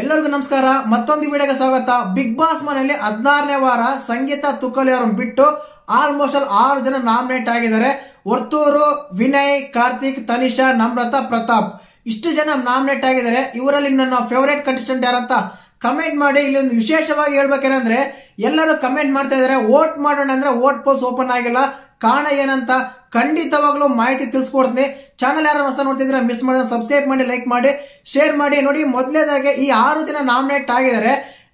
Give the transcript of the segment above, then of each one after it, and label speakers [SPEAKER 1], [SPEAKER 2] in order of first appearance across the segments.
[SPEAKER 1] ಎಲ್ಲರಿಗೂ ನಮಸ್ಕಾರ ಮತ್ತೊಂದು ವಿಡಿಯೋಗೆ ಸ್ವಾಗತ ಬಿಗ್ ಬಾಸ್ ಮನೆಯಲ್ಲಿ ಹದಿನಾರನೇ ವಾರ ಸಂಗೀತ ತುಕಲಿ ಅವರನ್ನು ಬಿಟ್ಟು ಆಲ್ಮೋಸ್ಟ್ ಅಲ್ಲಿ ಆರು ಜನ ನಾಮಿನೇಟ್ ಆಗಿದ್ದಾರೆ ವರ್ತೂರು ವಿನಯ್ ಕಾರ್ತಿಕ್ ತನಿಷಾ ನಮ್ರತಾ ಪ್ರತಾಪ್ ಇಷ್ಟು ಜನ ನಾಮಿನೇಟ್ ಆಗಿದ್ದಾರೆ ಇವರಲ್ಲಿ ನನ್ನ ಫೇವರೇಟ್ ಕಂಟೆಸ್ಟೆಂಟ್ ಯಾರಂತ ಕಮೆಂಟ್ ಮಾಡಿ ಇಲ್ಲಿ ಒಂದು ವಿಶೇಷವಾಗಿ ಹೇಳ್ಬೇಕೇನಂದ್ರೆ ಎಲ್ಲರೂ ಕಮೆಂಟ್ ಮಾಡ್ತಾ ಇದ್ದಾರೆ ವೋಟ್ ಮಾಡೋಣ ಅಂದ್ರೆ ವೋಟ್ ಪೋಸ್ಟ್ ಓಪನ್ ಆಗಿಲ್ಲ ಕಾರಣ ಏನಂತ ಖಂಡಿತವಾಗ್ಲೂ ಮಾಹಿತಿ ತಿಳಿಸ್ಕೊಡ್ತೀನಿ ಚಾನಲ್ ಯಾರು ಹೊಸ ನೋಡ್ತಿದ್ರೆ ಮಿಸ್ ಮಾಡಿ ಸಬ್ಸ್ಕ್ರೈಬ್ ಮಾಡಿ ಲೈಕ್ ಮಾಡಿ ಶೇರ್ ಮಾಡಿ ನೋಡಿ ಮೊದಲೇದಾಗಿ ಈ ಆರು ಜನ ನಾಮಿನೇಟ್ ಆಗಿದ್ದಾರೆ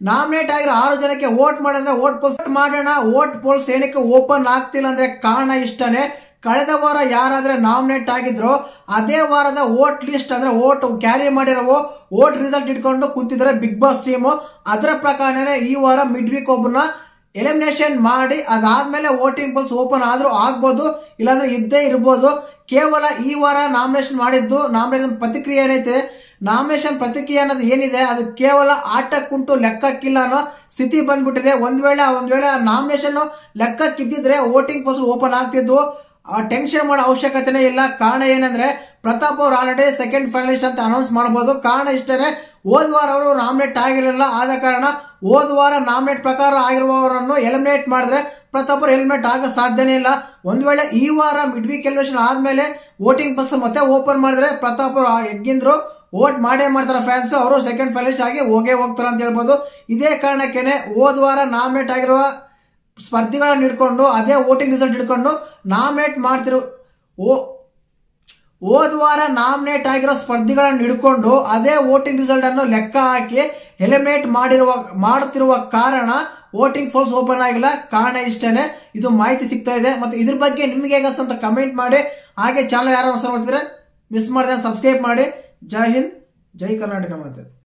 [SPEAKER 1] ನಾಮಿನೇಟ್ ಆಗಿರೋ ಆರು ಜನಕ್ಕೆ ವೋಟ್ ಮಾಡಿದ್ರೆ ವೋಟ್ ಪೋಲ್ಸ್ ಮಾಡೋಣ ವೋಟ್ ಪೋಲ್ಸ್ ಏನಕ್ಕೆ ಓಪನ್ ಆಗ್ತಿಲ್ಲ ಅಂದ್ರೆ ಕಾರಣ ಇಷ್ಟನೇ ಕಳೆದ ವಾರ ಯಾರಾದ್ರೆ ನಾಮಿನೇಟ್ ಆಗಿದ್ರು ಅದೇ ವಾರದ ವೋಟ್ ಲಿಸ್ಟ್ ಅಂದ್ರೆ ವೋಟ್ ಕ್ಯಾರಿ ಮಾಡಿರೋ ವೋಟ್ ರಿಸಲ್ಟ್ ಇಟ್ಕೊಂಡು ಕುಂತಿದ್ರೆ ಬಿಗ್ ಬಾಸ್ ಟೀಮ್ ಅದರ ಪ್ರಕಾರನೇ ಈ ವಾರ ಮಿಡ್ ವೀಕ್ ಒಬ್ಬನ ಎಲಿಮಿನೇಷನ್ ಮಾಡಿ ಅದಾದ್ಮೇಲೆ ವೋಟಿಂಗ್ ಪೋಲ್ಸ್ ಓಪನ್ ಆದ್ರೂ ಆಗ್ಬೋದು ಇಲ್ಲಾಂದ್ರೆ ಇದ್ದೇ ಇರ್ಬೋದು ಕೇವಲ ಈ ವಾರ ನಾಮಿನೇಷನ್ ಮಾಡಿದ್ದು ನಾಮಿನೇಷನ್ ಪ್ರತಿಕ್ರಿಯೆ ಏನೈತೆ ನಾಮಿನೇಷನ್ ಪ್ರತಿಕ್ರಿಯೆ ಅನ್ನೋದು ಏನಿದೆ ಅದು ಕೇವಲ ಆಟಕ್ಕುಂಟು ಲೆಕ್ಕಕ್ಕಿಲ್ಲ ಅನ್ನೋ ಸ್ಥಿತಿ ಬಂದ್ಬಿಟ್ಟಿದೆ ಒಂದ್ ವೇಳೆ ಒಂದ್ ವೇಳೆ ನಾಮಿನೇಷನ್ ಲೆಕ್ಕಕ್ಕಿದ್ದಿದ್ರೆ ವೋಟಿಂಗ್ ಪೋಸ್ಟ್ ಓಪನ್ ಆಗ್ತಿದ್ದು ಟೆನ್ಷನ್ ಮಾಡೋ ಅವಶ್ಯಕತೆನೇ ಇಲ್ಲ ಕಾರಣ ಏನಂದ್ರೆ ಪ್ರತಾಪ್ ಅವರು ಆಲ್ರೆಡಿ ಸೆಕೆಂಡ್ ಫೈನಲಿಸ್ಟ್ ಅಂತ ಅನೌನ್ಸ್ ಮಾಡಬಹುದು ಕಾರಣ ಇಷ್ಟೇ ಹೋದ ವಾರ ಅವರು ನಾಮಿನೇಟ್ ಆಗಿರಲಿಲ್ಲ ಆದ ಕಾರಣ ಹೋದ ವಾರ ನಾಮಿನೇಟ್ ಪ್ರಕಾರ ಆಗಿರುವವರನ್ನು ಎಲಿಮಿನೇಟ್ ಮಾಡಿದ್ರೆ ಪ್ರತಾಪ್ ಅವರು ಎಲಿಮಿನೇಟ್ ಆಗೋ ಸಾಧ್ಯನೇ ಇಲ್ಲ ಒಂದ್ ವೇಳೆ ಈ ವಾರ ಮಿಡ್ ವೀಕ್ ಎಲಿಮಿನೇಷನ್ ಆದ್ಮೇಲೆ ವೋಟಿಂಗ್ ಪಸ್ ಮತ್ತೆ ಓಪನ್ ಮಾಡಿದ್ರೆ ಪ್ರತಾಪ್ ಅವರು ಎಗ್ಗಿಂದ್ರು ವೋಟ್ ಮಾಡೇ ಮಾಡ್ತಾರೆ ಫ್ಯಾನ್ಸ್ ಅವರು ಸೆಕೆಂಡ್ ಫೈನಲಿಸ್ಟ್ ಆಗಿ ಹೋಗೇ ಹೋಗ್ತಾರೆ ಅಂತ ಹೇಳ್ಬೋದು ಇದೇ ಕಾರಣಕ್ಕೇನೆ ಹೋದ ವಾರ ನಾಮಿನೇಟ್ ಆಗಿರುವ ಸ್ಪರ್ಧಿಗಳನ್ನ ಹಿಡ್ಕೊಂಡು ಅದೇ ವೋಟಿಂಗ್ ರಿಸಲ್ಟ್ ಹಿಡ್ಕೊಂಡು ನಾಮಿನೇಟ್ ಮಾಡ್ತಿರೋ ಓ ಹೋದ ವಾರ ನಾಮಿನೇಟ್ ಆಗಿರೋ ಸ್ಪರ್ಧಿಗಳನ್ನು ಹಿಡ್ಕೊಂಡು ಅದೇ ವೋಟಿಂಗ್ ರಿಸಲ್ಟ್ ಅನ್ನು ಲೆಕ್ಕ ಹಾಕಿ ಎಲಿಮಿನೇಟ್ ಮಾಡಿರುವ ಮಾಡುತ್ತಿರುವ ಕಾರಣ ವೋಟಿಂಗ್ ಫೋಲ್ಸ್ ಓಪನ್ ಆಗಿಲ್ಲ ಕಾರಣ ಇಷ್ಟೇ ಇದು ಮಾಹಿತಿ ಸಿಗ್ತಾ ಇದೆ ಮತ್ತು ಇದ್ರ ಬಗ್ಗೆ ನಿಮ್ಗೆ ಹೇಗಂತ ಕಮೆಂಟ್ ಮಾಡಿ ಹಾಗೆ ಚಾನಲ್ ಯಾರು ಹೊಸ ಮಾಡ್ತೀರಾ ಮಿಸ್ ಮಾಡಿದೆ ಸಬ್ಸ್ಕ್ರೈಬ್ ಮಾಡಿ ಜೈ ಹಿಂದ್ ಜೈ ಕರ್ನಾಟಕ ಮಾತೆ